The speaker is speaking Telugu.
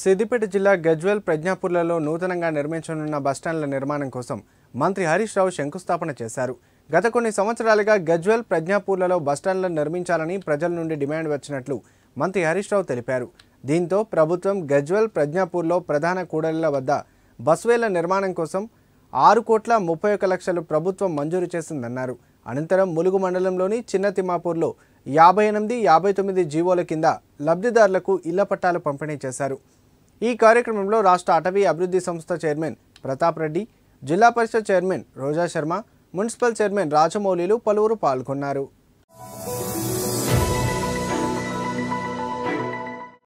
సిద్దిపేట జిల్లా గజ్వెల్ ప్రజ్ఞాపూర్లలో నూతనంగా నిర్మించనున్న బస్టాండ్ల నిర్మాణం కోసం మంత్రి హరీష్ రావు శంకుస్థాపన చేశారు గత కొన్ని సంవత్సరాలుగా గజ్వెల్ ప్రజ్ఞాపూర్లలో బస్టాండ్లను నిర్మించాలని ప్రజల నుండి డిమాండ్ వచ్చినట్లు మంత్రి హరీష్ రావు తెలిపారు దీంతో ప్రభుత్వం గజ్వెల్ ప్రజ్ఞాపూర్లో ప్రధాన కూడలిల వద్ద బస్వేల నిర్మాణం కోసం ఆరు కోట్ల ముప్పై ఒక లక్షలు ప్రభుత్వం మంజూరు చేసిందన్నారు అనంతరం ములుగు మండలంలోని చిన్న యాభై ఎనిమిది యాభై తొమ్మిది జీవోల కింద లబ్ధిదారులకు ఇళ్ల పట్టాలు పంపిణీ చేశారు ఈ కార్యక్రమంలో రాష్ట్ర అటవీ అభివృద్ధి సంస్థ చైర్మన్ ప్రతాప్ రెడ్డి జిల్లా పరిషత్ chairman Roja Sharma municipal chairman రాజమౌళిలు పలువురు పాల్గొన్నారు